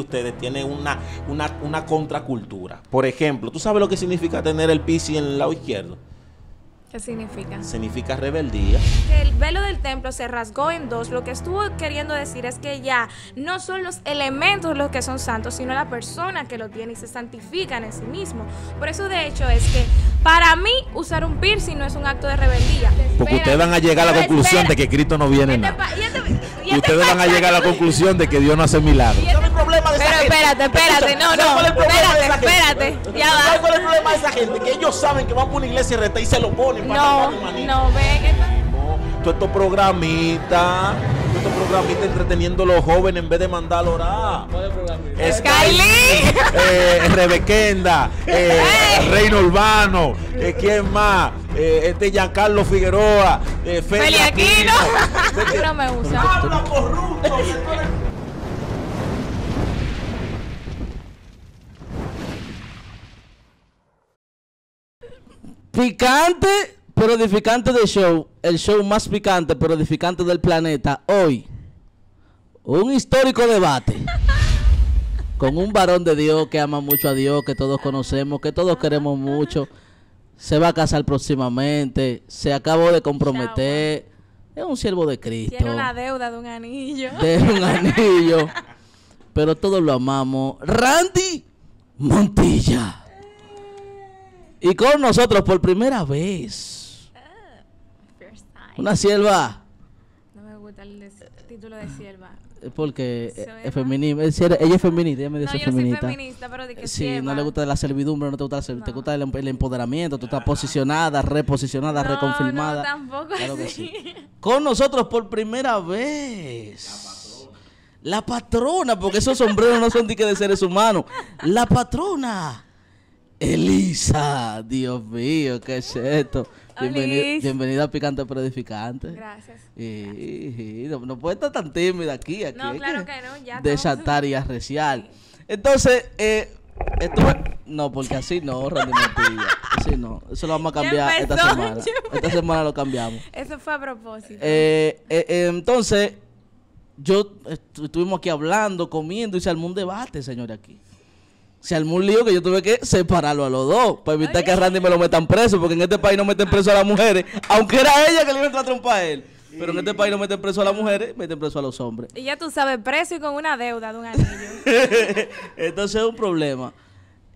ustedes tienen una, una, contracultura. Por ejemplo, ¿tú sabes lo que significa tener el pisi en el lado izquierdo? ¿Qué significa? Significa rebeldía. Que el velo del templo se rasgó en dos. Lo que estuvo queriendo decir es que ya no son los elementos los que son santos, sino la persona que lo tiene y se santifican en sí mismo. Por eso, de hecho, es que para mí, usar un piercing no es un acto de rebeldía. Porque ustedes van a llegar a la conclusión de que Cristo no viene en este nada. Y, este este ustedes van a llegar a la conclusión de que Dios no hace milagros. Pero espérate, espérate, no, no, espérate, espérate. Ya va. ¿Cuál es el problema de esa gente? Que ellos saben que van por una iglesia y reta y se lo ponen para No, no, ve que... Tú esto programita programa programita entreteniendo a los jóvenes en vez de mandar a orar. Skyly, eh, eh, Rebequenda, eh, Reino Urbano, eh, ¿quién más? este ya carlos Figueroa, eh, Aquino. no me Picante pero edificante de show, el show más picante pero edificante del planeta, hoy, un histórico debate con un varón de Dios que ama mucho a Dios, que todos conocemos, que todos queremos mucho, se va a casar próximamente, se acabó de comprometer, es un siervo de Cristo. Tiene una deuda de un anillo. De un anillo. pero todos lo amamos. Randy Montilla. Eh. Y con nosotros por primera vez una sierva. No me gusta el, título de sierva. Porque es feminista. Ella es feminista, ella me dice no, feminista. pero de que sí, no le gusta la servidumbre, no te gusta, la te gusta em-, el, empoderamiento, tú estás posicionada, reposicionada, reconfirmada. No, tampoco claro así. Con nosotros por primera vez. La patrona. La patrona, porque esos sombreros no son diques de seres humanos. La patrona. Elisa, Dios mío, ¿qué es esto? Bienvenida, bienvenida a Picante pero Edificante. Gracias. no, puede estar tan tímida aquí. aquí no, claro que, no. Ya desatar y arreciar. Entonces, eh, esto, no, porque así no, Randy Montilla. Así no. Eso lo vamos a cambiar esta semana. Esta semana lo cambiamos. Eso fue a propósito. Eh, eh, eh entonces, yo estuvimos aquí hablando, comiendo y se armó un debate, señores, aquí se armó un lío que yo tuve que separarlo a los dos para evitar que a Randy me lo metan preso, porque en este país no meten preso a las mujeres, aunque era ella que le iba a entrar a trompar a él. Pero en este país no meten preso a las mujeres, meten preso a los hombres. Y ya tú sabes, preso y con una deuda de un anillo. Entonces es un problema.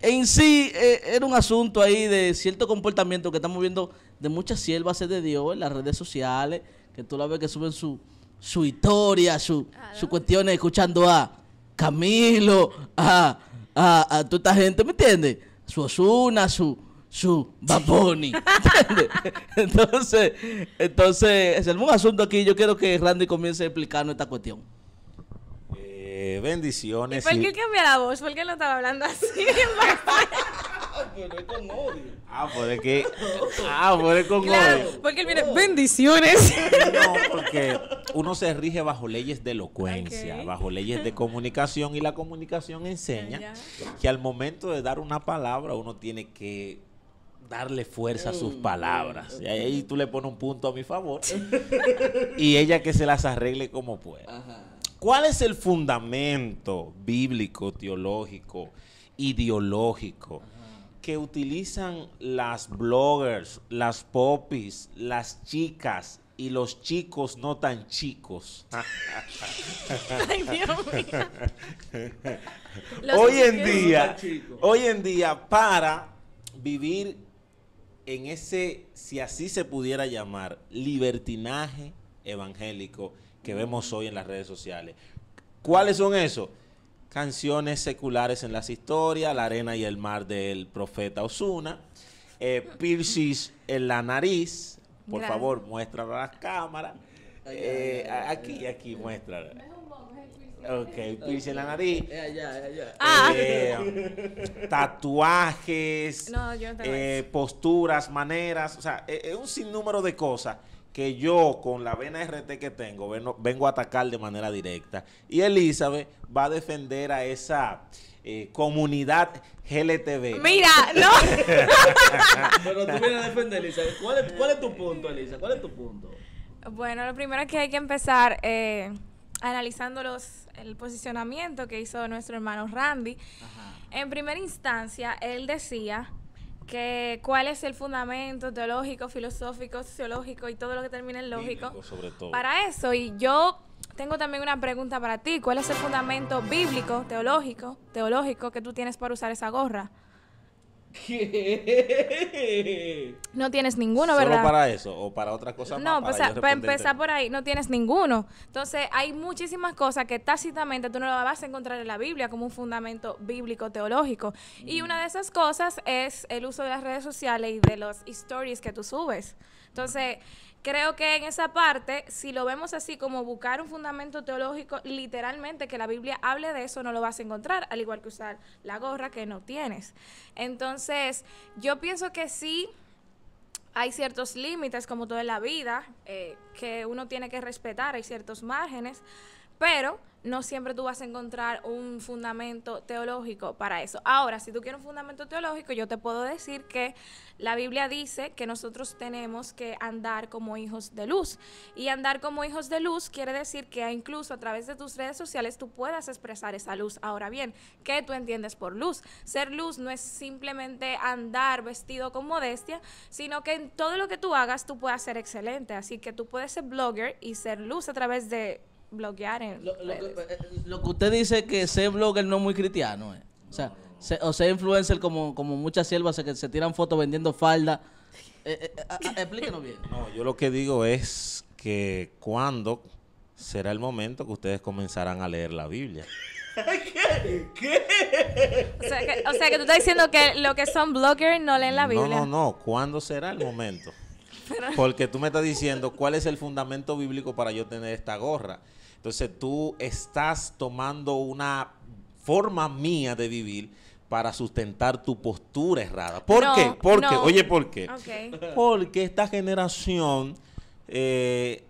En sí, eh, era un asunto ahí de cierto comportamiento que estamos viendo de muchas siervas de Dios en las redes sociales, que tú la ves que suben su, su historia, sus su cuestiones, escuchando a Camilo, a a, a toda esta gente, ¿me entiendes? Su Osuna, su su Baboni. entonces, entonces, es el mismo asunto aquí. Yo quiero que Randy comience a explicarnos esta cuestión. Eh, bendiciones. ¿Y por qué la voz? ¿Por qué lo estaba hablando así? Ah, pero es con odio. Ah, pero es Ah, con odio. Porque mire, oh. bendiciones. No, porque uno se rige bajo leyes de elocuencia, bajo leyes de comunicación, y la comunicación enseña que al momento de dar una palabra, uno tiene que darle fuerza a sus mm, palabras. Y ahí tú le pones un punto a mi favor. y ella que se las arregle como pueda. ¿Cuál es el fundamento bíblico, teológico, ideológico que utilizan las bloggers, las popis, las chicas y los chicos no tan chicos. hoy en día, hoy en día para vivir en ese, si así se pudiera llamar, libertinaje evangélico que vemos hoy en las redes sociales. ¿Cuáles son esos? canciones seculares en las historias, La arena y el mar del profeta Osuna, eh, en la nariz, por favor, muéstralo a las cámaras. Eh, aquí, aquí, muéstralo. Ok, en la nariz. tatuajes, posturas, maneras, o sea, es eh, eh, un sinnúmero de cosas que yo con la vena RT que tengo vengo, a atacar de manera directa. Y Elizabeth va a defender a esa eh, comunidad GLTV. Mira, no. Pero tú vienes a defender, Elizabeth. ¿Cuál es, tu punto, Elizabeth? ¿Cuál es tu punto? Bueno, lo primero es que hay que empezar eh, analizando los, el posicionamiento que hizo nuestro hermano Randy. En primera instancia, él decía que cuál es el fundamento teológico, filosófico, sociológico y todo lo que termina en lógico sobre todo. para eso. Y yo tengo también una pregunta para ti. ¿Cuál es el fundamento bíblico, teológico, teológico que tú tienes para usar esa gorra? No tienes ninguno, ¿verdad? Solo para eso o para otras cosas. No, más, para, pues, para empezar por ahí, no tienes ninguno. Entonces, hay muchísimas cosas que tácitamente tú no lo vas a encontrar en la Biblia como un fundamento bíblico teológico. Y mm. una de esas cosas es el uso de las redes sociales y de los stories que tú subes. Entonces, creo que en esa parte, si lo vemos así como buscar un fundamento teológico, literalmente que la Biblia hable de eso, no lo vas a encontrar, al igual que usar la gorra que no tienes. Entonces, yo pienso que sí hay ciertos límites, como toda la vida, eh, que uno tiene que respetar, hay ciertos márgenes, pero no siempre tú vas a encontrar un fundamento teológico para eso. Ahora, si tú quieres un fundamento teológico, yo te puedo decir que la Biblia dice que nosotros tenemos que andar como hijos de luz. Y andar como hijos de luz quiere decir que incluso a través de tus redes sociales tú puedas expresar esa luz. Ahora bien, ¿qué tú entiendes por luz? Ser luz no es simplemente andar vestido con modestia, sino que en todo lo que tú hagas tú puedas ser excelente. Así que tú puedes ser blogger y ser luz a través de bloquear en eh, lo, que, usted dice que ser blogger no es muy cristiano, eh. o sea, o ser influencer como, como muchas siervas que se tiran fotos vendiendo falda. Eh, explíquenos bien. No, yo lo que digo es que cuando será el momento que ustedes comenzarán a leer la Biblia. ¿Qué? O sea, que, o sea, que tú estás diciendo que lo que son bloggers no leen la Biblia. No, no, no. ¿Cuándo será el momento? Porque tú me estás diciendo cuál es el fundamento bíblico para yo tener esta gorra. Entonces tú estás tomando una forma mía de vivir para sustentar tu postura errada. ¿Por qué? ¿Por Oye, ¿por qué? Porque esta generación, eh,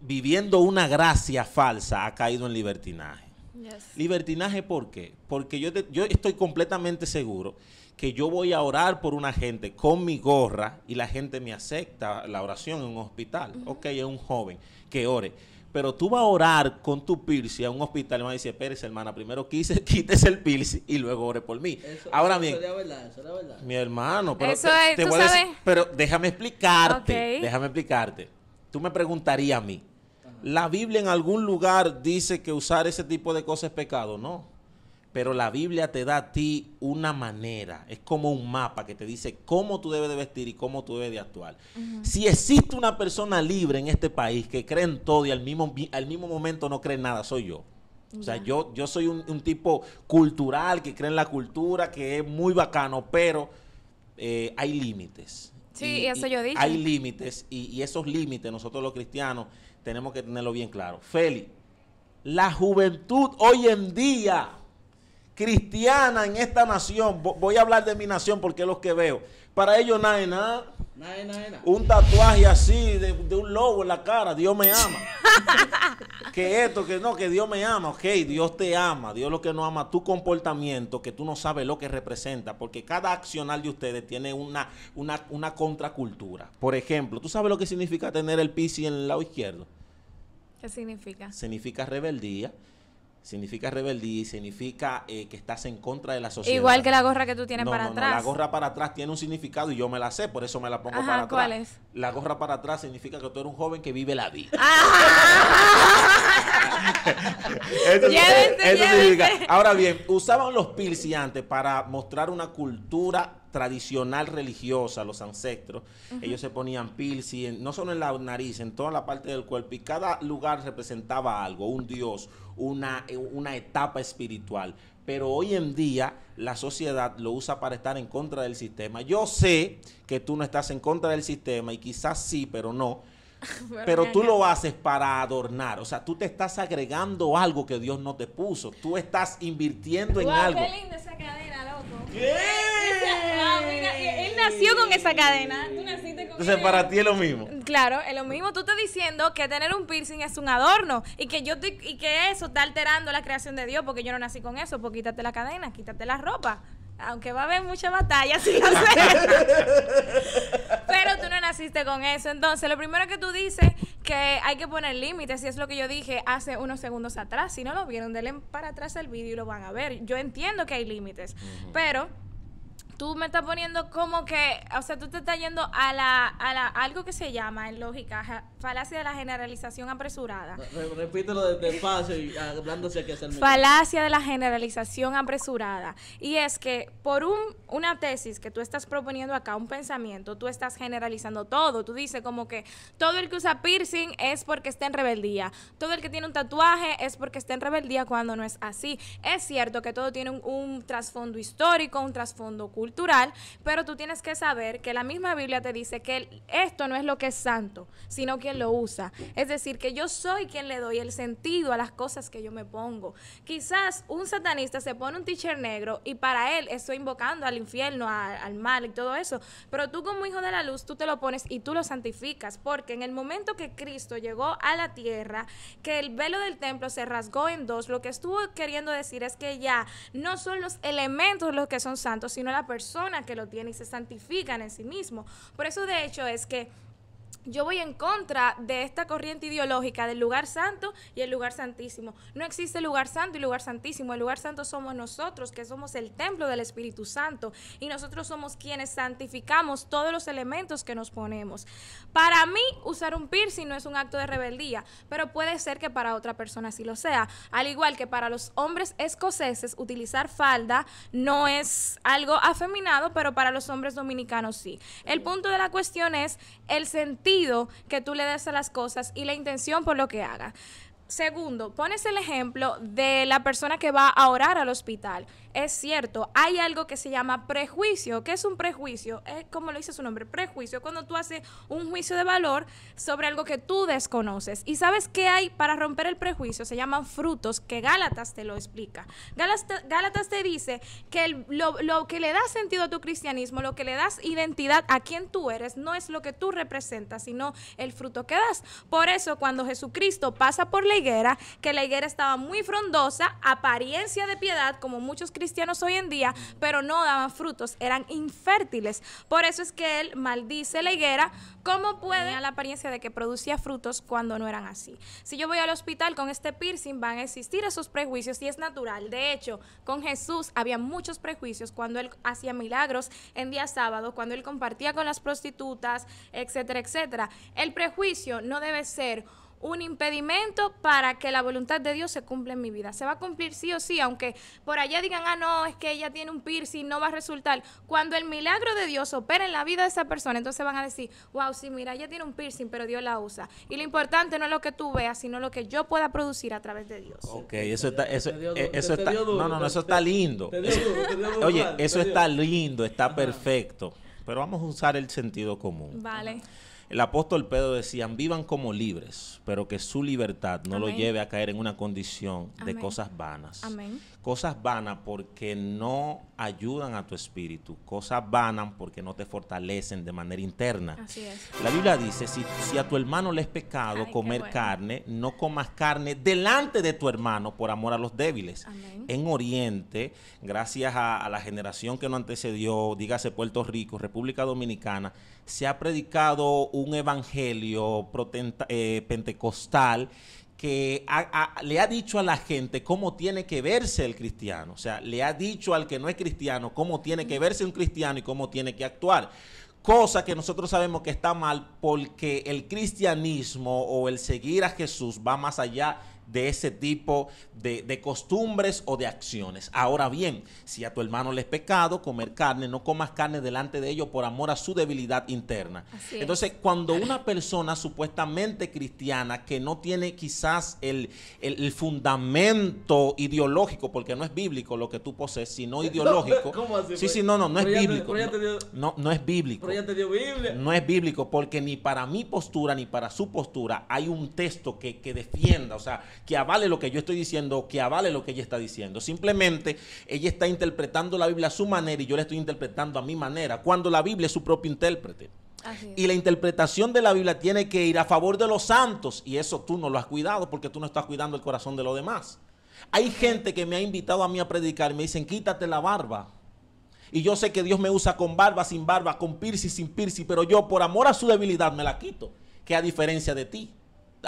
viviendo una gracia falsa, ha caído en libertinaje. Libertinaje, ¿por qué? Porque yo, yo estoy completamente seguro que yo voy a orar por una gente con mi gorra y la gente me acepta la oración en un hospital. Ok, es un joven que ore. Pero tú vas a orar con tu piercing a un hospital y me dice, espérese hermana, primero quise, quítese el piercing y luego ore por mí. Ahora bien, eso verdad, eso verdad. mi hermano, pero, déjame explicarte, déjame explicarte. Tú me preguntarías a mí, ¿la Biblia en algún lugar dice que usar ese tipo de cosas es pecado? No pero la Biblia te da a ti una manera, es como un mapa que te dice cómo tú debes de vestir y cómo tú debes de actuar. Si existe una persona libre en este país que cree en todo y al mismo, al mismo momento no cree en nada, soy yo. O sea, yo, yo soy un, tipo cultural que cree en la cultura, que es muy bacano, pero eh, hay límites. Sí, eso yo dije. Hay límites y, y esos límites nosotros los cristianos tenemos que tenerlo bien claro. Feli, la juventud hoy en día cristiana en esta nación, voy a hablar de mi nación porque es lo que veo, para ellos nada de nada. Un tatuaje así de, un lobo en la cara, Dios me ama. que esto, que no, que Dios me ama. Ok, Dios te ama. Dios lo que no ama, tu comportamiento, que tú no sabes lo que representa, porque cada accional de ustedes tiene una, una, contracultura. Por ejemplo, ¿tú sabes lo que significa tener el Piscis en el lado izquierdo? ¿Qué significa? Significa rebeldía significa rebeldía significa eh, que estás en contra de la sociedad. Igual que la gorra que tú tienes para no, atrás. No, la gorra para atrás tiene un significado y yo me la sé, por eso me la pongo para ¿cuál Es? La gorra para atrás significa que tú eres un joven que vive la vida. Ah. Ahora bien, usaban los pilsi antes para mostrar una cultura tradicional religiosa, los ancestros, ellos se ponían pilsi, no solo en la nariz, en toda la parte del cuerpo, y cada lugar representaba algo, un dios, una, eh, una etapa espiritual. Pero hoy en día la sociedad lo usa para estar en contra del sistema. Yo sé que tú no estás en contra del sistema y quizás sí, pero no. Pero tú lo haces para adornar, o sea, tú te estás agregando algo que Dios no te puso, tú estás invirtiendo en algo. Qué esa cadena, Ah, eh, él nació con esa cadena. Tú naciste con Entonces, para ti es lo mismo. Claro, es lo mismo. Tú estás diciendo que tener un piercing es un adorno y que yo y que eso está alterando la creación de Dios porque yo no nací con eso. Pues quítate la cadena, quítate la ropa aunque va a haber mucha batalla, sí Pero tú no naciste con eso. Entonces, lo primero que tú dices que hay que poner límites, y es lo que yo dije hace unos segundos atrás. Si no lo vieron, denle para atrás el vídeo y lo van a ver. Yo entiendo que hay límites, pero tú me estás poniendo como que, o sea, tú te estás yendo a la, algo que se llama en lógica falacia de la generalización apresurada. repítelo despacio y hablándose que Falacia de la generalización apresurada. Y es que por un, una tesis que tú estás proponiendo acá, un pensamiento, tú estás generalizando todo. Tú dices como que todo el que usa piercing es porque está en rebeldía. Todo el que tiene un tatuaje es porque está en rebeldía cuando no es así. Es cierto que todo tiene un trasfondo histórico, un trasfondo cultural pero tú tienes que saber que la misma Biblia te dice que esto no es lo que es santo, sino quien lo usa. Es decir, que yo soy quien le doy el sentido a las cosas que yo me pongo. Quizás un satanista se pone un teacher negro y para él estoy invocando al infierno, al mal y todo eso, pero tú como hijo de la luz, tú te lo pones y tú lo santificas, porque en el momento que Cristo llegó a la tierra, que el velo del templo se rasgó en dos, lo que estuvo queriendo decir es que ya no son los elementos los que son santos, sino la persona persona que lo tiene y se santifican en sí mismo. Por eso de hecho es que yo voy en contra de esta corriente ideológica del lugar santo y el lugar santísimo. No existe lugar santo y lugar santísimo. El lugar santo somos nosotros, que somos el templo del Espíritu Santo. Y nosotros somos quienes santificamos todos los elementos que nos ponemos. Para mí, usar un piercing no es un acto de rebeldía, pero puede ser que para otra persona sí lo sea. Al igual que para los hombres escoceses, utilizar falda no es algo afeminado, pero para los hombres dominicanos sí. El punto de la cuestión es el sentido que tú le des a las cosas y la intención por lo que haga Segundo, pones el ejemplo de la persona que va a orar al hospital. Es cierto, hay algo que se llama prejuicio. ¿Qué es un prejuicio? Es como lo dice su nombre, prejuicio, cuando tú haces un juicio de valor sobre algo que tú desconoces. ¿Y sabes qué hay para romper el prejuicio? Se llaman frutos, que Gálatas te lo explica. Gálatas, te dice que lo, lo que le da sentido a tu cristianismo, lo que le das identidad a quien tú eres, no es lo que tú representas, sino el fruto que das. Por eso, cuando Jesucristo pasa por la higuera, que la higuera estaba muy frondosa, apariencia de piedad, como muchos cristianos hoy en día, mm. pero no daban frutos, eran infértiles. Por eso es que él maldice la higuera, como puede la apariencia de que producía frutos cuando no eran así. Si yo voy al hospital con este piercing, van a existir esos prejuicios y es natural. De hecho, con Jesús había muchos prejuicios cuando él hacía milagros en día sábado, cuando él compartía con las prostitutas, etcétera, etcétera. El prejuicio no debe ser un impedimento para que la voluntad de Dios se cumpla en mi vida. Se va a cumplir sí o sí, aunque por allá digan, ah, no, es que ella tiene un piercing, no va a resultar. Cuando el milagro de Dios opera en la vida de esa persona, entonces van a decir, wow, sí, mira, ella tiene un piercing, pero Dios la usa. Y lo importante no es lo que tú veas, sino lo que yo pueda producir a través de Dios. Ok, eso está, eso, eh, está, no, no, eso está lindo. Oye, eso está lindo, está perfecto. Pero vamos a usar el sentido común. Vale. El apóstol Pedro decía, vivan como libres, pero que su libertad no lo lleve a caer en una condición de cosas vanas. Amén. Cosas vanas porque no ayudan a tu espíritu, cosas vanas porque no te fortalecen de manera interna. Así es. La Biblia dice, si, a tu hermano le es pecado comer carne, no comas carne delante de tu hermano por amor a los débiles. En Oriente, gracias a, la generación que no antecedió, dígase Puerto Rico, República Dominicana, se ha predicado un evangelio eh, pentecostal que le ha dicho a la gente cómo tiene que verse el cristiano. O sea, le ha dicho al que no es cristiano cómo tiene que verse un cristiano y cómo tiene que actuar. Cosa que nosotros sabemos que está mal porque el cristianismo o el seguir a Jesús va más allá de ese tipo de, costumbres o de acciones. Ahora bien, si a tu hermano le es pecado comer carne, no comas carne delante de ellos por amor a su debilidad interna. Entonces, cuando una persona supuestamente cristiana que no tiene quizás el, fundamento ideológico, porque no es bíblico lo que tú posees, sino ideológico. ¿Cómo así, sí, pues? sí, no, no, no es bíblico. no, es bíblico. No es bíblico porque ni para mi postura ni para su postura hay un texto que, que defienda, o sea, que avale lo que yo estoy diciendo, que avale lo que ella está diciendo. Simplemente ella está interpretando la Biblia a su manera y yo la estoy interpretando a mi manera, cuando la Biblia es su propio intérprete. Y la interpretación de la Biblia tiene que ir a favor de los santos. Y eso tú no lo has cuidado porque tú no estás cuidando el corazón de los demás. Hay gente que me ha invitado a mí a predicar y me dicen, quítate la barba. Y yo sé que Dios me usa con barba, sin barba, con piercing, sin piercing, pero yo por amor a su debilidad me la quito, que a diferencia de ti.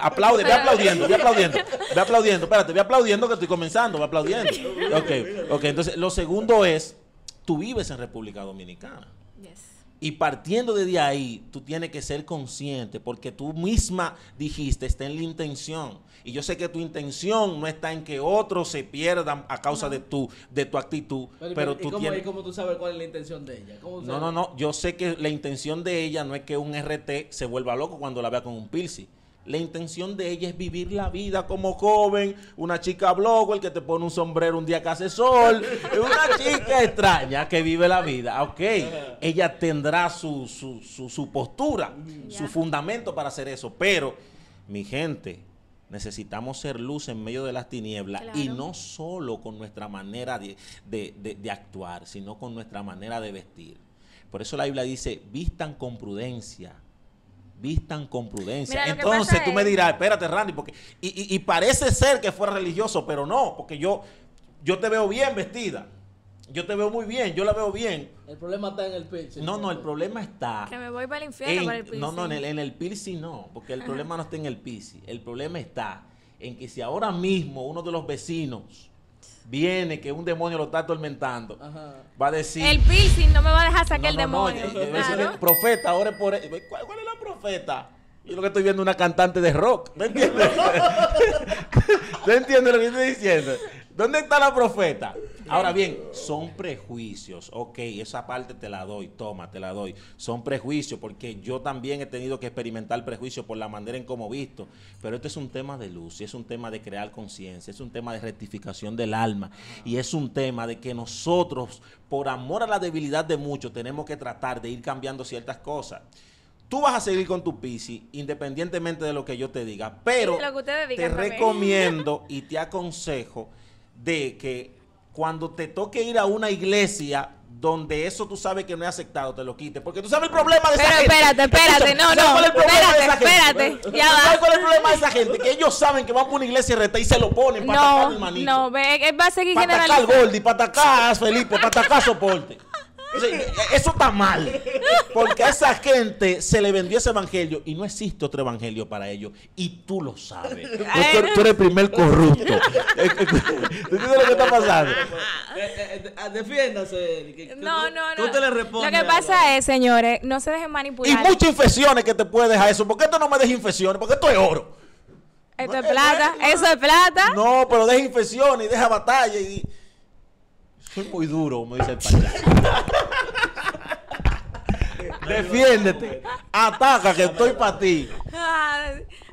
Aplaude, ve aplaudiendo, ve aplaudiendo, ve aplaudiendo, espérate, ve aplaudiendo que estoy comenzando, va aplaudiendo. Ok, ok, entonces lo segundo es, tú vives en República Dominicana. Yes. Y partiendo de ahí, tú tienes que ser consciente, porque tú misma dijiste, está en la intención. Y yo sé que tu intención no está en que otros se pierdan a causa de, tu, de tu actitud, pero, tú ¿y cómo, tienes... cómo tú sabes cuál es la intención de ella? no, no, no. Yo sé que la intención de ella no es que un RT se vuelva loco cuando la vea con un Pilsi la intención de ella es vivir la vida como joven, una chica el que te pone un sombrero un día que hace sol, una chica extraña que vive la vida, ok. Ella tendrá su, postura, su fundamento para hacer eso, pero mi gente, Necesitamos ser luz en medio de las tinieblas y no solo con nuestra manera de, actuar, sino con nuestra manera de vestir. Por eso la Biblia dice, vistan con prudencia, vistan con prudencia. Entonces tú me dirás, espérate, Randy, porque. Y, parece ser que fuera religioso, pero no, porque yo, yo te veo bien vestida. Yo te veo muy bien, yo la veo bien. El problema está en el piercing. No, no, el problema está. Que me voy para el infierno en, el piercing. No, no, en el, en no, porque el problema no está en el piercing. El problema está en que si ahora mismo uno de los vecinos viene, que un demonio lo está atormentando, va a decir... El piercing no me va a dejar sacar el demonio. Eh, eh, profeta, ore por eh, ¿Cuál, es la profeta? Yo lo que estoy viendo es una cantante de rock. ¿Me entiendes? no entiendes lo que estoy diciendo? ¿Dónde está la profeta? Ahora bien, son prejuicios. Ok, esa parte te la doy, toma, te la doy. Son prejuicios porque yo también he tenido que experimentar prejuicios por la manera en cómo visto. Pero este es un tema de luz, y es un tema de crear conciencia, es un tema de rectificación del alma y es un tema de que nosotros, por amor a la debilidad de muchos, tenemos que tratar de ir cambiando ciertas cosas tú vas a seguir con tu PC independientemente de lo que yo te diga, pero te recomiendo y te aconsejo de que cuando te toque ir a una iglesia donde eso tú sabes que no es aceptado, te lo quite. Porque tú sabes el problema de esa Pero, gente. Espérate, espérate, no, no. espérate, espérate, gente? ¿Sabes cuál es el problema de esa gente? Que ellos saben que van por una iglesia reta y se lo ponen para atacar el manito. No, va a seguir generando generalizando. Para atacar Goldi, para atacar Felipe, para atacar soporte eso está mal. Porque a esa gente se le vendió ese evangelio y no existe otro evangelio para ellos. Y tú lo sabes. Tú, eres el primer corrupto. Eh, eh, ¿Tú entiendes lo que está pasando? Eh, ah, defiéndase. No, no, no. Te le respondes, lo que pasa es, señores, no se dejen manipular. Y muchas infecciones que te puede dejar eso. porque qué esto no me deja infecciones? Porque esto es oro. Esto es plata. eso es plata. No, pero deja infecciones y deja batalla y soy muy duro, como dice el payaso. Defiéndete. Ataca, que estoy para ti.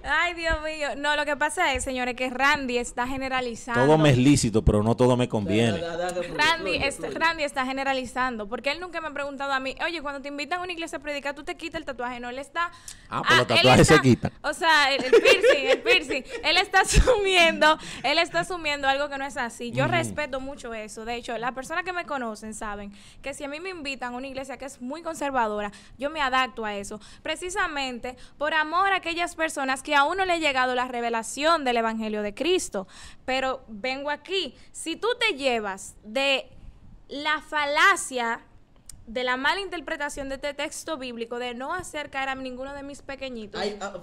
Ay, Dios mío. No, lo que pasa es, señores, que Randy está generalizando. Todo me es lícito, pero no todo me conviene. Randy, Randy está generalizando, porque él nunca me ha preguntado a mí, oye, cuando te invitan a una iglesia a predicar, tú te quitas el tatuaje. No, él está... Ah, pero pues ah, los se quitan. O sea, el, piercing, el piercing. él está asumiendo, él está asumiendo algo que no es así. Yo respeto mucho eso. De hecho, las personas que me conocen saben que si a mí me invitan a una iglesia que es muy conservadora, yo me adapto a eso. Precisamente por amor a aquellas personas que aún no le ha llegado la revelación del Evangelio de Cristo. Pero vengo aquí, si tú te llevas de la falacia de la mala interpretación de este texto bíblico de no acercar a ninguno de mis pequeñitos. Ah,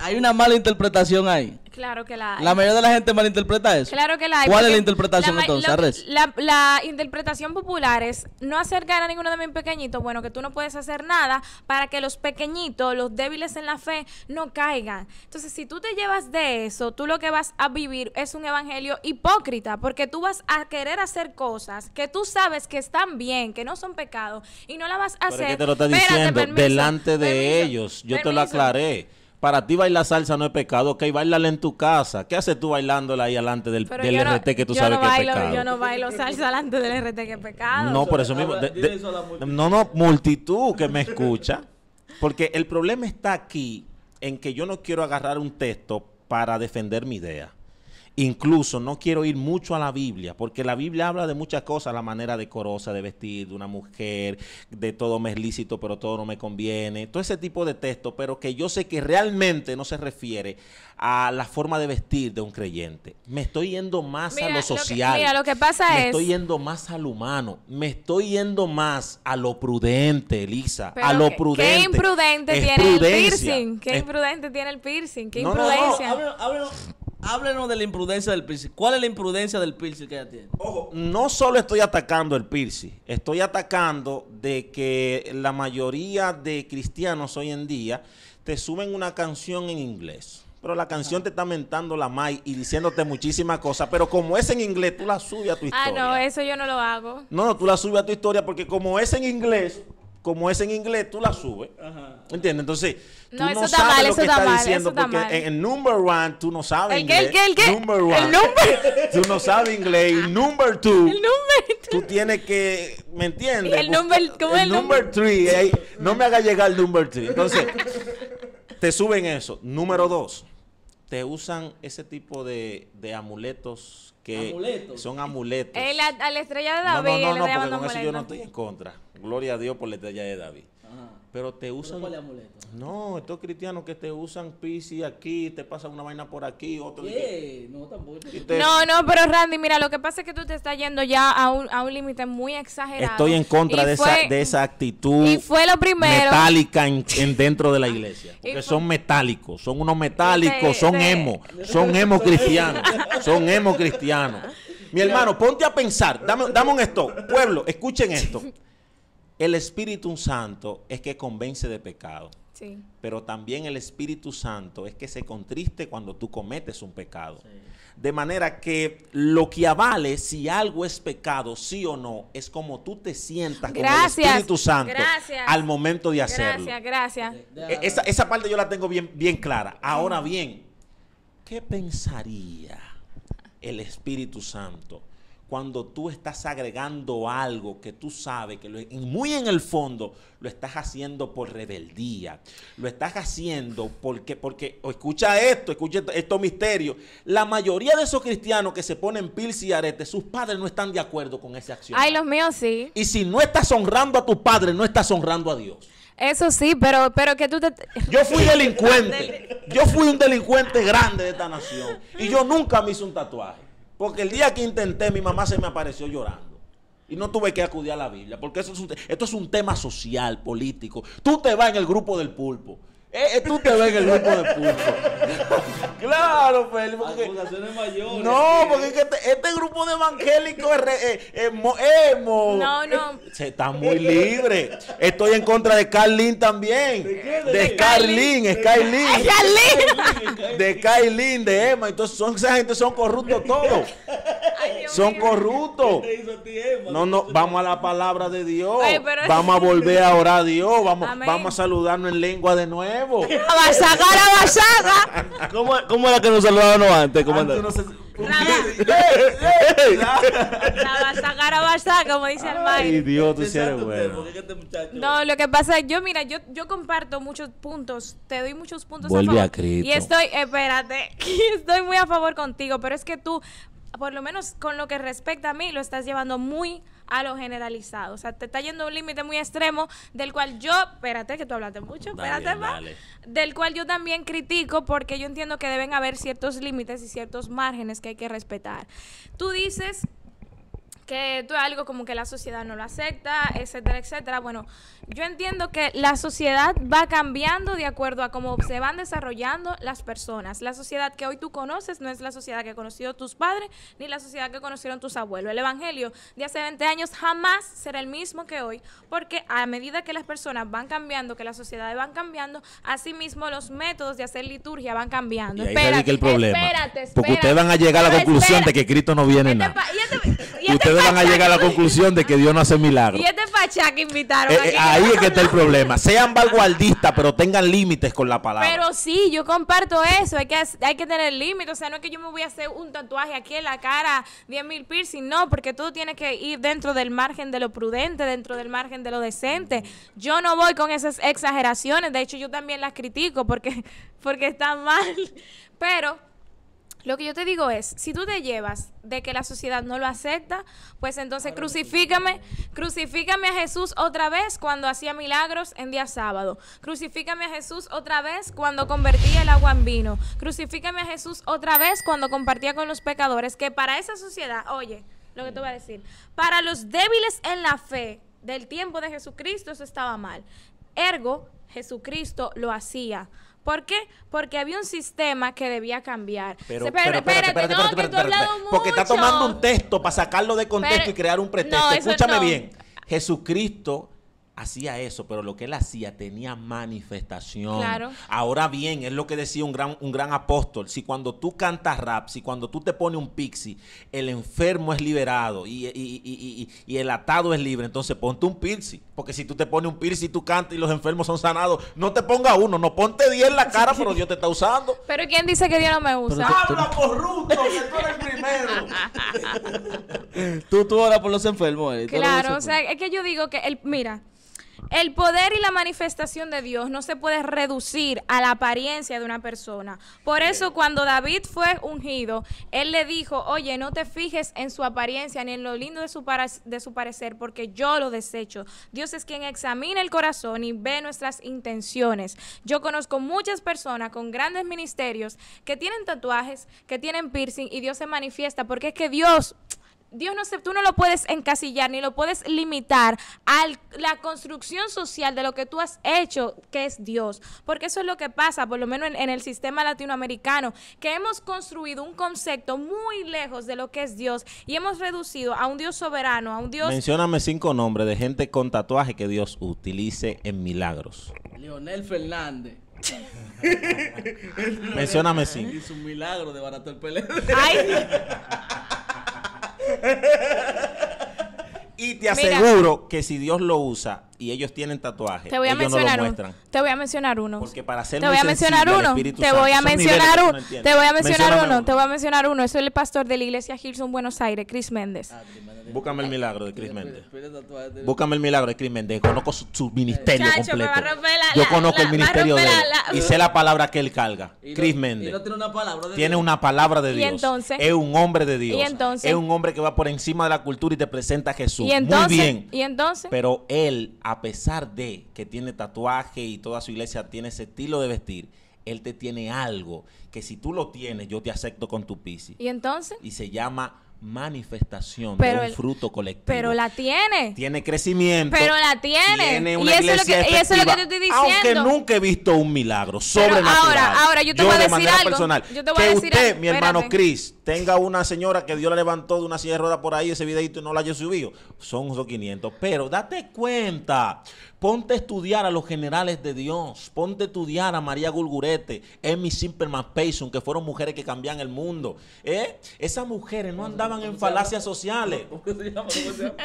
hay, una mala interpretación ahí. Claro que la hay. La mayoría de la gente malinterpreta eso. Claro que la hay. ¿Cuál es la interpretación entonces, la, interpretación popular es no acercar a ninguno de mis pequeñitos. Bueno, que tú no puedes hacer nada para que los pequeñitos, los débiles en la fe, no caigan. Entonces, si tú te llevas de eso, tú lo que vas a vivir es un evangelio hipócrita, porque tú vas a querer hacer cosas que tú sabes que están bien, que no son pecados y no la vas a hacer. diciendo? delante de ellos. Yo te lo aclaré. Para ti bailar salsa no es pecado, ok, bailala en tu casa. ¿Qué haces tú bailándola ahí delante del, RT que tú sabes que es pecado? Yo no bailo salsa delante del RT que es pecado. No, por eso mismo. no, no, multitud que me escucha. Porque el problema está aquí en que yo no quiero agarrar un texto para defender mi idea. Incluso no quiero ir mucho a la Biblia, porque la Biblia habla de muchas cosas, la manera decorosa de vestir de una mujer, de todo me es lícito, pero todo no me conviene, todo ese tipo de texto, pero que yo sé que realmente no se refiere a la forma de vestir de un creyente. Me estoy yendo más a lo social. mira, lo que pasa me estoy yendo más al humano, me estoy yendo más a lo prudente, Elisa, a lo prudente. Qué imprudente tiene el piercing, qué imprudente tiene el piercing, qué imprudencia háblenos de la imprudencia del piercing. ¿Cuál es la imprudencia del piercing que ella tiene? Ojo, no solo estoy atacando el piercing, estoy atacando de que la mayoría de cristianos hoy en día te suben una canción en inglés. Pero la canción te está mentando la May y diciéndote muchísimas cosas. Pero como es en inglés, tú la subes a tu historia. Ah, no, eso yo no lo hago. No, no, tú la subes a tu historia porque como es en inglés, como es en inglés, tú la subes. Ajá. ¿Entiendes? Entonces, tú no, sabes mal, lo que está, diciendo porque en, el number one tú no sabes inglés. ¿El qué? ¿El qué? Number one. ¿El number? tú no sabes inglés. Y number two. El number two. Tú tienes que, ¿me entiendes? El number, ¿cómo el, el number, three. no me haga llegar el number three. Entonces, te suben eso. Número dos te usan ese tipo de, de amuletos que son amuletos. a la estrella de David. No, no, no, porque con eso yo no estoy en contra. Gloria a Dios por la estrella de David. Pero te usan. No, estos cristianos que te usan pisi aquí, te pasan una vaina por aquí, otro. No, No, no, pero Randy, mira, lo que pasa es que tú te estás yendo ya a un, a un límite muy exagerado. Estoy en contra de, esa, de esa actitud. Y fue lo primero. Metálica en, dentro de la iglesia. Porque son metálicos, son unos metálicos, son emo, son emo cristianos, son emo cristianos. Mi hermano, ponte a pensar, dame, esto, pueblo, escuchen esto. El Espíritu Santo es que convence de pecado. Sí. Pero también el Espíritu Santo es que se contriste cuando tú cometes un pecado. De manera que lo que avale si algo es pecado, sí o no, es como tú te sientas con el Espíritu Santo al momento de hacerlo. Gracias, gracias. E, esa, parte yo la tengo bien, bien clara. Ahora bien, ¿qué pensaría el Espíritu Santo? cuando tú estás agregando algo que tú sabes que lo, muy en el fondo lo estás haciendo por rebeldía, lo estás haciendo porque, porque escucha esto, escucha estos misterios. La mayoría de esos cristianos que se ponen pils y aretes, sus padres no están de acuerdo con esa acción. Ay, los míos sí. Y si no estás honrando a tu padre, no estás honrando a Dios. Eso sí, pero, pero que tú te... Yo fui delincuente. Yo fui un delincuente grande de esta nación. Y yo nunca me hice un tatuaje. Porque el día que intenté, mi mamá se me apareció llorando. Y no tuve que acudir a la Biblia, porque eso es esto es un tema social, político. Tú te vas en el grupo del pulpo. Eh, eh, tú te ves en el grupo de puto. claro, Felipe. No, porque este, este, grupo de evangélicos es, eh, No, no. Se está muy libre. Estoy en contra de Carlin también. ¿De Carlin, De Carlin, de Emma. Entonces, esa gente son corruptos todos. son corruptos. no, no, vamos a la palabra de Dios. Vamos a volver a orar a Dios. Vamos, vamos a saludarnos en lengua de nuevo. La basagara Basaga. ¿Cómo, ¿Cómo era que nos saludábamos antes, comandante? Antes no se... como dice el Mike. Ay, Dios, tú eres bueno. Este no, lo que pasa es, yo, mira, yo, yo comparto muchos puntos, te doy muchos puntos Vuelve a favor. y estoy, espérate, estoy muy a favor contigo, pero es que tú, por lo menos con lo que respecta a mí, lo estás llevando muy a lo generalizado. O sea, te está yendo un límite muy extremo del cual yo, espérate que tú hablaste mucho, espérate del cual yo también critico porque yo entiendo que deben haber ciertos límites y ciertos márgenes que hay que respetar. Tú dices que tú es algo como que la sociedad no lo acepta, etcétera, etcétera. Bueno, yo entiendo que la sociedad va cambiando de acuerdo a cómo se van desarrollando las personas. La sociedad que hoy tú conoces no es la sociedad que conocieron tus padres ni la sociedad que conocieron tus abuelos. El evangelio de hace 20 años jamás será el mismo que hoy, porque a medida que las personas van cambiando, que las sociedades van cambiando, asimismo los métodos de hacer liturgia van cambiando. espérate, Espérate, porque ustedes van a llegar a la conclusión de que Cristo no viene este nada. Este este van a llegar a la conclusión de que Dios no hace milagros. y este pachá que invitaron. Eh, eh, ahí es que está el problema. Sean vanguardistas, pero tengan límites con la palabra. Pero sí, yo comparto eso. Hay que, hay que tener límites. O sea, no es que yo me voy a hacer un tatuaje aquí en la cara, 10.000 mil piercing. No, porque tú tienes que ir dentro del margen de lo prudente, dentro del margen de lo decente. Yo no voy con esas exageraciones. De hecho, yo también las critico porque, porque están mal. Pero lo que yo te digo es, si tú te llevas de que la sociedad no lo acepta, pues entonces crucifícame, crucifícame a Jesús otra vez cuando hacía milagros en día sábado. Crucifícame a Jesús otra vez cuando convertía el agua en vino. Crucifícame a Jesús otra vez cuando compartía con los pecadores, que para esa sociedad, oye, lo que te voy a decir, para los débiles en la fe del tiempo de Jesucristo eso estaba mal. Ergo, Jesucristo lo hacía ¿Por qué? Porque había un sistema que debía cambiar. Pero, espérate, espérate, no, espérate, que tú has hablado Porque está tomando un texto para sacarlo de contexto y crear un pretexto. Escúchame bien. Jesucristo hacía eso, pero lo que él hacía tenía manifestación. Ahora bien, es lo que decía un gran, un gran apóstol, si cuando tú cantas rap, si cuando tú te pones un pixie, el enfermo es liberado y, el atado es libre, entonces ponte un pixie, porque si tú te pones un pixie y tú cantas y los enfermos son sanados, no te ponga uno, no ponte 10 en la cara, pero Dios te está usando. Pero ¿quién dice que Dios no me usa? Tú, ¡Habla, Ruto, que tú eres primero! tú, tú oras por los enfermos. Eh, claro, o sea, es que yo digo que, él, mira... El poder y la manifestación de Dios no se puede reducir a la apariencia de una persona. Por eso cuando David fue ungido, él le dijo, oye, no te fijes en su apariencia ni en lo lindo de su, de su parecer, porque yo lo desecho. Dios es quien examina el corazón y ve nuestras intenciones. Yo conozco muchas personas con grandes ministerios que tienen tatuajes, que tienen piercing y Dios se manifiesta, porque es que Dios Dios no tú no lo puedes encasillar ni lo puedes limitar a la construcción social de lo que tú has hecho, que es Dios. Porque eso es lo que pasa, por lo menos en, el sistema latinoamericano, que hemos construido un concepto muy lejos de lo que es Dios y hemos reducido a un Dios soberano, a un Dios. Mencióname cinco nombres de gente con tatuaje que Dios utilice en milagros. Leonel Fernández. Mencióname cinco. Hizo un milagro de barato el Ay. y te aseguro que si Dios lo usa y ellos tienen tatuajes. Te voy a mencionar uno. Te voy a mencionar uno. Porque para ser te voy a mencionar uno. Te voy a mencionar uno. te voy a mencionar uno. Te voy a mencionar uno. Eso es el pastor de la iglesia Gilson Buenos Aires, Chris Méndez. Búscame el milagro de Chris Méndez. Búscame el milagro de Chris Méndez. Conozco su, ministerio completo. Yo conozco el ministerio de él y sé la palabra que él carga. Chris Méndez. tiene una palabra de Dios. Es un hombre de Dios. Es un hombre que va por encima de la cultura y te presenta a Jesús. Muy bien. Y entonces. Pero él a pesar de que tiene tatuaje y toda su iglesia tiene ese estilo de vestir, él te tiene algo que si tú lo tienes, yo te acepto con tu piscis. ¿Y entonces? Y se llama manifestación de un fruto colectivo. Pero la tiene. Tiene crecimiento. Pero la tiene. tiene una y, eso es lo que, y eso lo que te estoy diciendo. Aunque nunca he visto un milagro sobrenatural. ahora, ahora yo te voy a decir algo. yo te voy a decir usted, mi hermano Cris, tenga una señora que Dios la levantó de una silla de ruedas por ahí, ese videito y no la haya subido, son unos 500. Pero date cuenta, ponte a estudiar a los generales de Dios, ponte a estudiar a María Gulgurete, Emmy Simperman Payson, que fueron mujeres que cambian el mundo. ¿Eh? Esas mujeres no andaban en falacias sociales.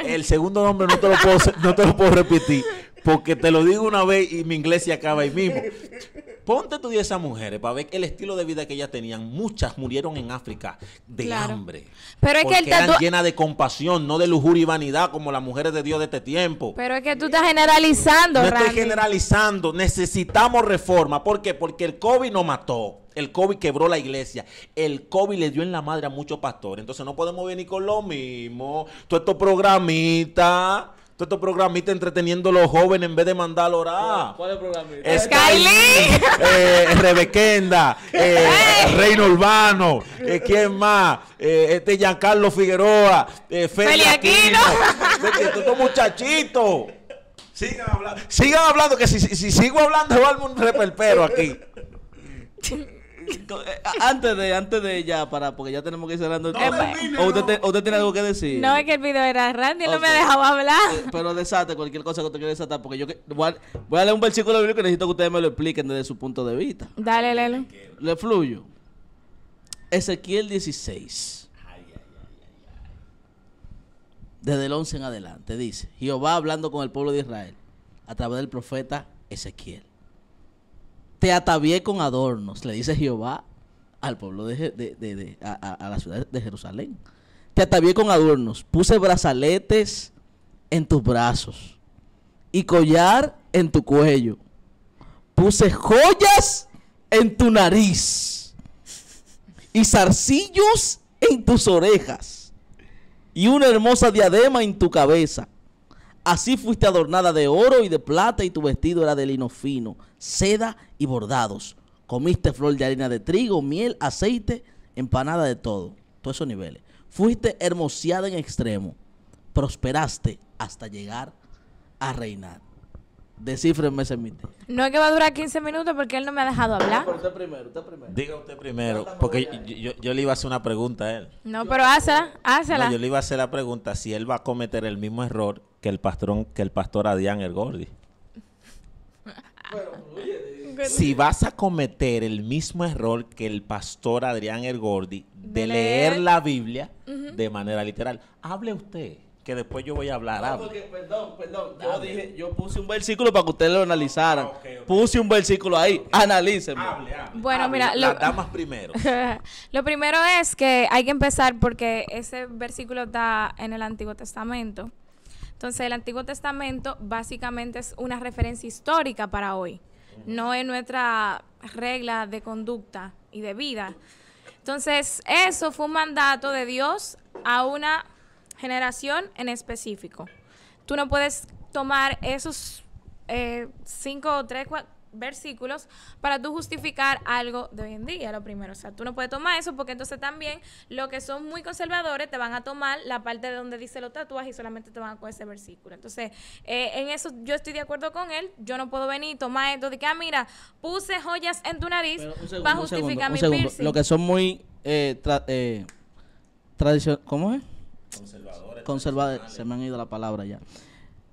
El segundo nombre no te lo puedo, no te lo puedo repetir, porque te lo digo una vez y mi iglesia acaba ahí mismo. Ponte tú y esas mujeres para ver el estilo de vida que ellas tenían. Muchas murieron en África de hambre. Pero es que el eran llenas de compasión, no de lujuria y vanidad como las mujeres de Dios de este tiempo. Pero es que tú estás generalizando, No estoy generalizando. Necesitamos reforma. ¿Por qué? Porque el COVID nos mató. El COVID quebró la iglesia. El COVID le dio en la madre a muchos pastores. Entonces no podemos venir con lo mismo. Todo esto programita estos programitas entreteniendo a los jóvenes en vez de mandar a ¿Cuál es el programista? Skyly. Eh, Rebequenda. Eh, Reino Urbano. Eh, ¿Quién más? este Giancarlo Figueroa. Eh, Aquino Estos muchachitos. Sigan hablando. Sigan hablando, que si, si, sigo hablando, va un reperpero aquí. Eh, antes de, antes de ya, para, porque ya tenemos que ir cerrando el tema. o usted, tiene algo que decir? No, es que el video era Randy, y no me dejaba hablar. Eh, pero desate cualquier cosa que usted quiera desatar, porque yo voy, a, leer un versículo que necesito que ustedes me lo expliquen desde su punto de vista. Dale, Lelo. Le fluyo. Ezequiel 16. Desde el 11 en adelante, dice Jehová hablando con el pueblo de Israel a través del profeta Ezequiel te atavié con adornos, le dice Jehová al pueblo de, a, la ciudad de Jerusalén. Te atavié con adornos, puse brazaletes en tus brazos y collar en tu cuello. Puse joyas en tu nariz y zarcillos en tus orejas y una hermosa diadema en tu cabeza. Así fuiste adornada de oro y de plata y tu vestido era de lino fino, seda y bordados. Comiste flor de harina de trigo, miel, aceite, empanada de todo. Todos esos niveles. Fuiste hermoseada en extremo. Prosperaste hasta llegar a reinar. Decífrenme ese mito. No es que va a durar 15 minutos porque él no me ha dejado hablar. usted primero, Diga usted primero, porque yo, le iba a hacer una pregunta a él. No, pero hácela, yo le iba a hacer la pregunta si él va a cometer el mismo error que el pastor, que el pastor Adrián el Gordi. si vas a cometer el mismo error que el pastor Adrián el Gordi de, leer. la Biblia de manera literal, hable usted que después yo voy a hablar. perdón, perdón. Yo puse un versículo para que ustedes lo analizaran. Ah, puse un versículo ahí. Ah, okay. bueno, mira. primero. lo primero es que hay que empezar porque ese versículo está en el Antiguo Testamento. Entonces, el Antiguo Testamento básicamente es una referencia histórica para hoy, no es nuestra regla de conducta y de vida. Entonces, eso fue un mandato de Dios a una generación en específico. Tú no puedes tomar esos eh, cinco o tres, versículos para tú justificar algo de hoy en día, lo primero. O sea, tú no puedes tomar eso porque entonces también los que son muy conservadores te van a tomar la parte de donde dice los tatuajes y solamente te van a coger ese versículo. Entonces, eh, en eso yo estoy de acuerdo con él. Yo no puedo venir y tomar esto de que, ah, mira, puse joyas en tu nariz para justificar mi Lo que son muy eh, eh ¿cómo es? Conservadores. Conservadores. Se me han ido la palabra ya.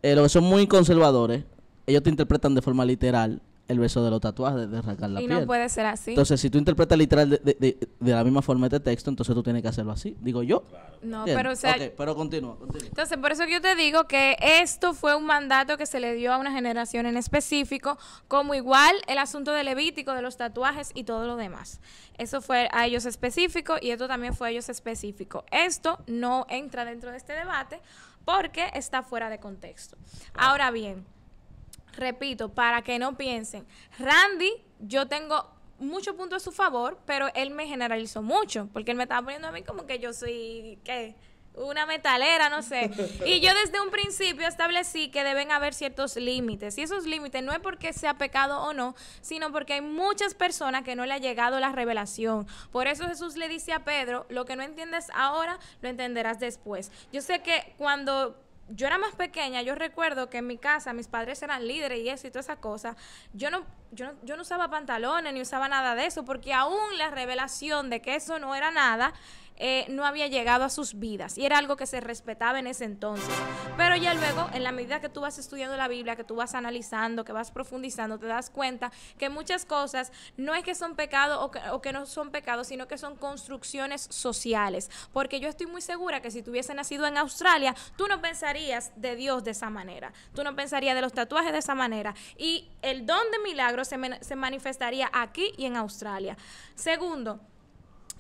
Eh, lo que son muy conservadores, ellos te interpretan de forma literal el beso de los tatuajes, de arrancar la piel. Y no puede ser así. Entonces, si tú interpretas literal de, la misma forma este texto, entonces tú tienes que hacerlo así. Digo yo. No, pero o pero continúa, continúa. Entonces, por eso que yo te digo que esto fue un mandato que se le dio a una generación en específico, como igual el asunto de Levítico, de los tatuajes y todo lo demás. Eso fue a ellos específico y esto también fue a ellos específico. Esto no entra dentro de este debate porque está fuera de contexto. Ahora bien repito, para que no piensen, Randy, yo tengo mucho puntos a su favor, pero él me generalizó mucho, porque él me estaba poniendo a mí como que yo soy, ¿qué? Una metalera, no sé. Y yo desde un principio establecí que deben haber ciertos límites. Y esos límites no es porque sea pecado o no, sino porque hay muchas personas que no le ha llegado la revelación. Por eso Jesús le dice a Pedro, lo que no entiendes ahora, lo entenderás después. Yo sé que cuando yo era más pequeña, yo recuerdo que en mi casa mis padres eran líderes y eso y todas esas cosa. Yo no, yo yo no usaba pantalones ni usaba nada de eso, porque aún la revelación de que eso no era nada eh, no había llegado a sus vidas y era algo que se respetaba en ese entonces. Pero ya luego, en la medida que tú vas estudiando la Biblia, que tú vas analizando, que vas profundizando, te das cuenta que muchas cosas no es que son pecados o, que, no son pecados, sino que son construcciones sociales. Porque yo estoy muy segura que si tuviese nacido en Australia, tú no pensarías de Dios de esa manera, tú no pensarías de los tatuajes de esa manera. Y el don de milagro se manifestaría aquí y en Australia. Segundo,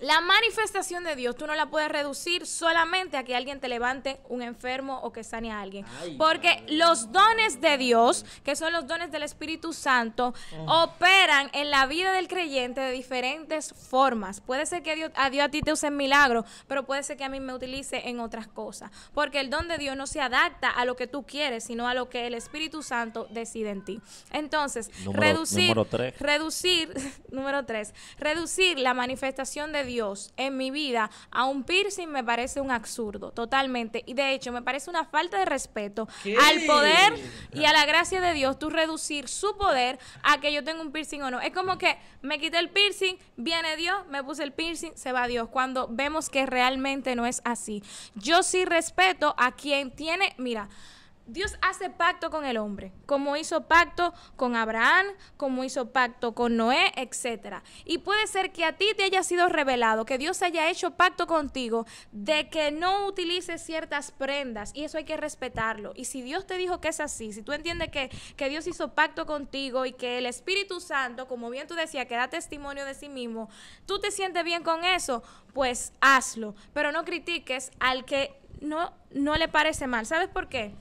la manifestación de Dios tú no la puedes reducir solamente a que alguien te levante un enfermo o que sane a alguien. Porque los dones de Dios, que son los dones del Espíritu Santo, oh. operan en la vida del creyente de diferentes formas. Puede ser que Dios, a Dios a ti te use en milagro, pero puede ser que a mí me utilice en otras cosas. Porque el don de Dios no se adapta a lo que tú quieres, sino a lo que el Espíritu Santo decide en ti. Entonces, reducir, número reducir, número tres, reducir la manifestación de Dios Dios en mi vida a un piercing me parece un absurdo, totalmente. Y de hecho, me parece una falta de respeto al poder y a la gracia de Dios, tú reducir su poder a que yo tenga un piercing o no. Es como que me quité el piercing, viene Dios, me puse el piercing, se va Dios. Cuando vemos que realmente no es así. Yo sí respeto a quien tiene, mira, Dios hace pacto con el hombre, como hizo pacto con Abraham, como hizo pacto con Noé, etc. Y puede ser que a ti te haya sido revelado, que Dios haya hecho pacto contigo de que no utilices ciertas prendas, y eso hay que respetarlo. Y si Dios te dijo que es así, si tú entiendes que, Dios hizo pacto contigo y que el Espíritu Santo, como bien tú decías, que da testimonio de sí mismo, tú te sientes bien con eso, pues hazlo. Pero no critiques al que no, no le parece mal. ¿Sabes por qué?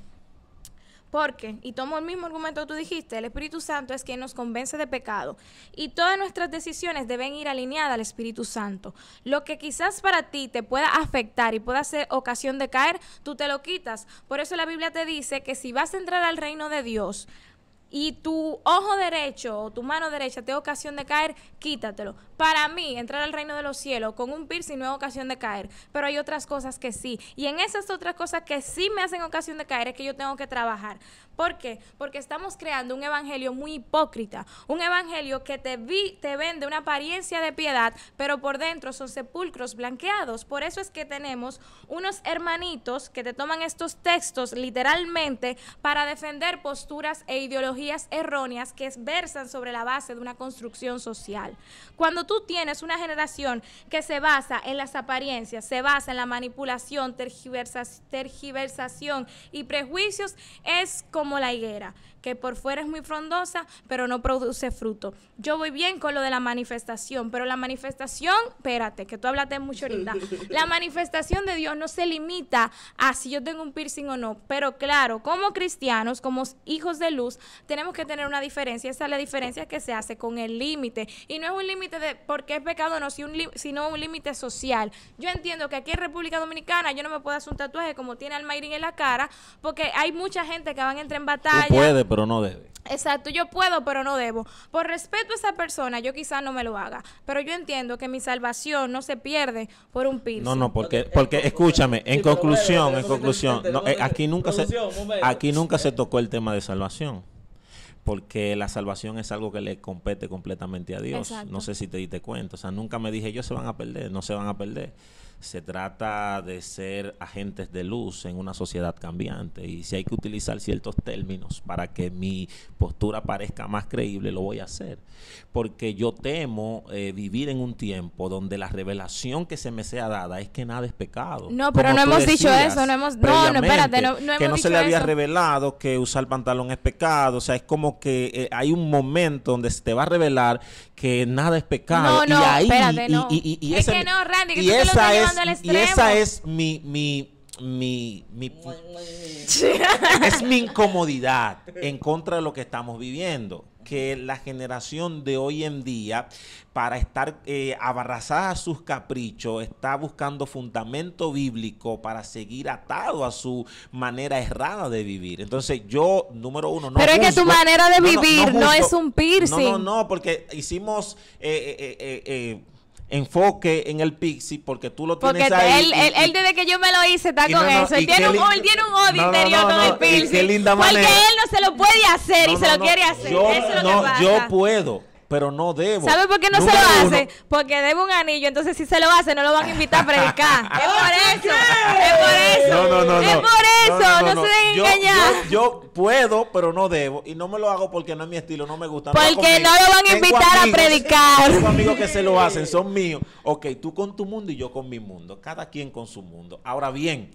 Porque, y tomo el mismo argumento que tú dijiste, el Espíritu Santo es quien nos convence de pecado. Y todas nuestras decisiones deben ir alineadas al Espíritu Santo. Lo que quizás para ti te pueda afectar y pueda ser ocasión de caer, tú te lo quitas. Por eso la Biblia te dice que si vas a entrar al reino de Dios, y tu ojo derecho o tu mano derecha te ocasión de caer, quítatelo. Para mí, entrar al reino de los cielos con un piercing no es ocasión de caer, pero hay otras cosas que sí. Y en esas otras cosas que sí me hacen ocasión de caer es que yo tengo que trabajar. ¿Por qué? Porque estamos creando un evangelio muy hipócrita, un evangelio que te, vende una apariencia de piedad, pero por dentro son sepulcros blanqueados. Por eso es que tenemos unos hermanitos que te toman estos textos literalmente para defender posturas e ideologías erróneas que versan sobre la base de una construcción social. Cuando tú tienes una generación que se basa en las apariencias, se basa en la manipulación, tergiversación y prejuicios, es como la higuera que por fuera es muy frondosa, pero no produce fruto. Yo voy bien con lo de la manifestación, pero la manifestación, espérate, que tú hablaste mucho ahorita, la manifestación de Dios no se limita a si yo tengo un piercing o no, pero claro, como cristianos, como hijos de luz, tenemos que tener una diferencia, esa es la diferencia que se hace con el límite, y no es un límite de porque es pecado, no, sino un límite social. Yo entiendo que aquí en República Dominicana yo no me puedo hacer un tatuaje como tiene Almayrín en la cara, porque hay mucha gente que van a entrar en batalla pero no debe. Exacto, yo puedo, pero no debo. Por respeto a esa persona, yo quizás no me lo haga, pero yo entiendo que mi salvación no se pierde por un piso No, no, porque porque escúchame, en conclusión, en conclusión, eh, aquí nunca se aquí nunca se tocó el tema de salvación. Porque la salvación es algo que le compete completamente a Dios. No sé si te diste cuenta. O sea, nunca me dije, ellos se van a perder, no se van a perder se trata de ser agentes de luz en una sociedad cambiante y si hay que utilizar ciertos términos para que mi postura parezca más creíble, lo voy a hacer. Porque yo temo eh, vivir en un tiempo donde la revelación que se me sea dada es que nada es pecado. No, pero no hemos dicho eso, no hemos... No, no, espérate, no, Que no se le había revelado que usar pantalón es pecado, o sea, es como que eh, hay un momento donde se te va a revelar que nada es pecado. No, no, y ahí, espérate, Y, es que no, Randy, y esa es y esa es mi, mi, es mi incomodidad en contra de lo que estamos viviendo que la generación de hoy en día, para estar eh, abarrazada a sus caprichos, está buscando fundamento bíblico para seguir atado a su manera errada de vivir. Entonces, yo, número uno, no. Pero es que tu manera de vivir no, es un piercing. No, no, no, porque hicimos. Eh, eh, enfoque en el pixie porque tú lo tienes ahí. Él, él, desde que yo me lo hice está con eso. Él tiene, un, tiene, un, odio interior con el pixie. Porque él no se lo puede hacer y se lo quiere hacer. yo puedo pero no debo. ¿Sabe por qué no se lo hace? Porque debo un anillo, entonces si se lo hace no lo van a invitar a predicar. es por eso, es por eso. es por eso, no, se dejen yo, engañar. Yo, puedo, pero no debo y no me lo hago porque no es mi estilo, no me gusta. Porque no, lo van a invitar a predicar. Tengo amigos que se lo hacen, son míos. Ok, tú con tu mundo y yo con mi mundo, cada quien con su mundo. Ahora bien,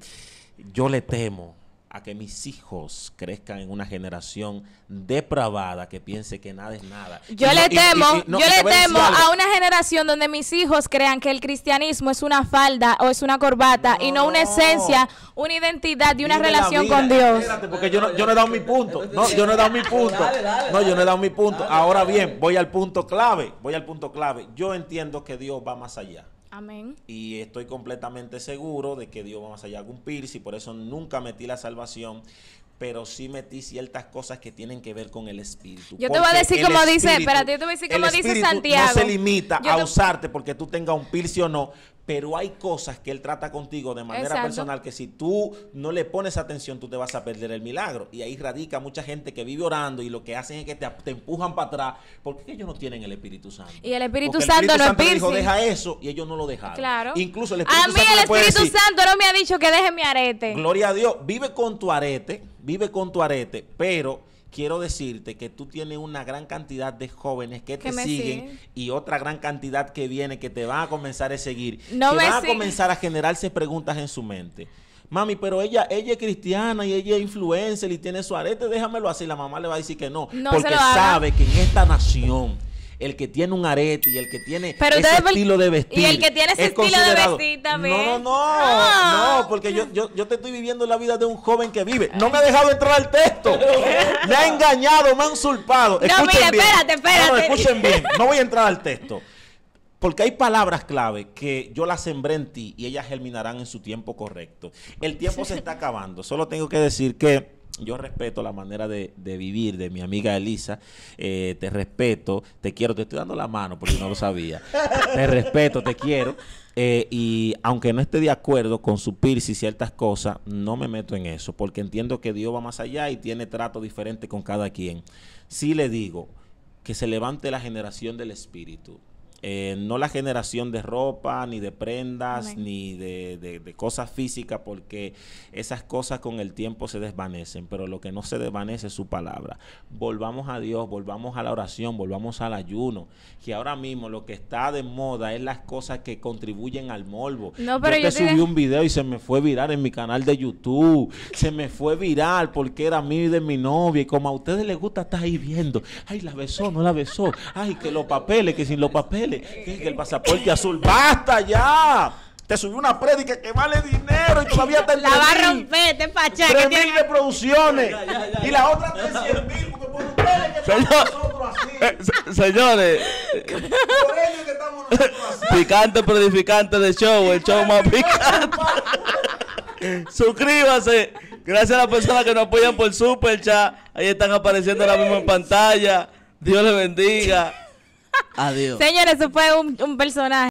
yo le temo a que mis hijos crezcan en una generación depravada que piense que nada es nada. Yo le temo, yo le temo a, una generación donde mis hijos crean que el cristianismo es una falda o es una corbata y no una esencia, una identidad y una relación con Dios. porque yo no, yo no he dado mi punto. No, yo no he dado mi punto. No, yo no he dado mi punto. Ahora bien, voy al punto clave. Voy al punto clave. Yo entiendo que Dios va más allá. Y estoy completamente seguro de que Dios va más allá a cumplir, y por eso nunca metí la salvación pero sí metí ciertas cosas que tienen que ver con el espíritu. Yo te voy a decir como dice, espérate, yo te voy a decir como dice Santiago. No se limita a usarte porque tú tengas un piercing o no, pero hay cosas que él trata contigo de manera personal que si tú no le pones atención, tú te vas a perder el milagro. Y ahí radica mucha gente que vive orando y lo que hacen es que te, empujan para atrás porque ellos no tienen el Espíritu Santo. Y el Espíritu Santo el Espíritu no Santo Dijo, deja eso y ellos no lo dejaron. Claro. Incluso el Espíritu a mí el Espíritu Santo no me ha dicho que deje mi arete. Gloria a Dios, vive con tu arete vive con tu arete, pero quiero decirte que tú tienes una gran cantidad de jóvenes que, te siguen, y otra gran cantidad que viene que te van a comenzar a seguir, no que van a comenzar a generarse preguntas en su mente. Mami, pero ella, ella es cristiana y ella es influencer y tiene su arete, déjamelo así. La mamá le va a decir que no porque sabe que en esta nación el que tiene un arete y el que tiene ese estilo de vestir. Y el que tiene ese estilo de vestir también. No, no, no, ah. no, porque yo, te estoy viviendo la vida de un joven que vive. No me ha dejado entrar al texto. Me ha engañado, me ha usurpado! No, mira, espérate, espérate. no, escuchen bien, no voy a entrar al texto. Porque hay palabras clave que yo las sembré en ti y ellas germinarán en su tiempo correcto. El tiempo se está acabando. Solo tengo que decir que yo respeto la manera de, vivir de mi amiga Elisa. Eh, te respeto, te quiero. Te estoy dando la mano porque no lo sabía. te respeto, te quiero. Eh, y aunque no esté de acuerdo con su y ciertas cosas, no me meto en eso porque entiendo que Dios va más allá y tiene trato diferente con cada quien. Sí le digo que se levante la generación del Espíritu eh, no la generación de ropa, ni de prendas, ni de, cosas físicas, porque esas cosas con el tiempo se desvanecen, pero lo que no se desvanece es su palabra. Volvamos a Dios, volvamos a la oración, volvamos al ayuno, que ahora mismo lo que está de moda es las cosas que contribuyen al morbo. No, pero yo, te, subí un video y se me fue viral en mi canal de YouTube, se me fue viral porque era mío y de mi novia, y como a ustedes les gusta estar ahí viendo, ay, la besó, no la besó, ay, que los papeles, que sin los papeles que, el pasaporte azul. ¡Basta ya! Te subió una prédica que vale dinero y todavía te La va a romper, te pachá. 3 mil tiene... reproducciones. y la otra de cien mil, porque por ustedes que estamos nosotros así. Eh, señores. Por ellos que estamos nosotros así. Picante predificante de show, el show más picante. Suscríbase. Gracias a las personas que nos apoyan por Super Chat. Ahí están apareciendo ahora mismo en pantalla. Dios les bendiga. Adiós. Señores, eso fue un, un personaje.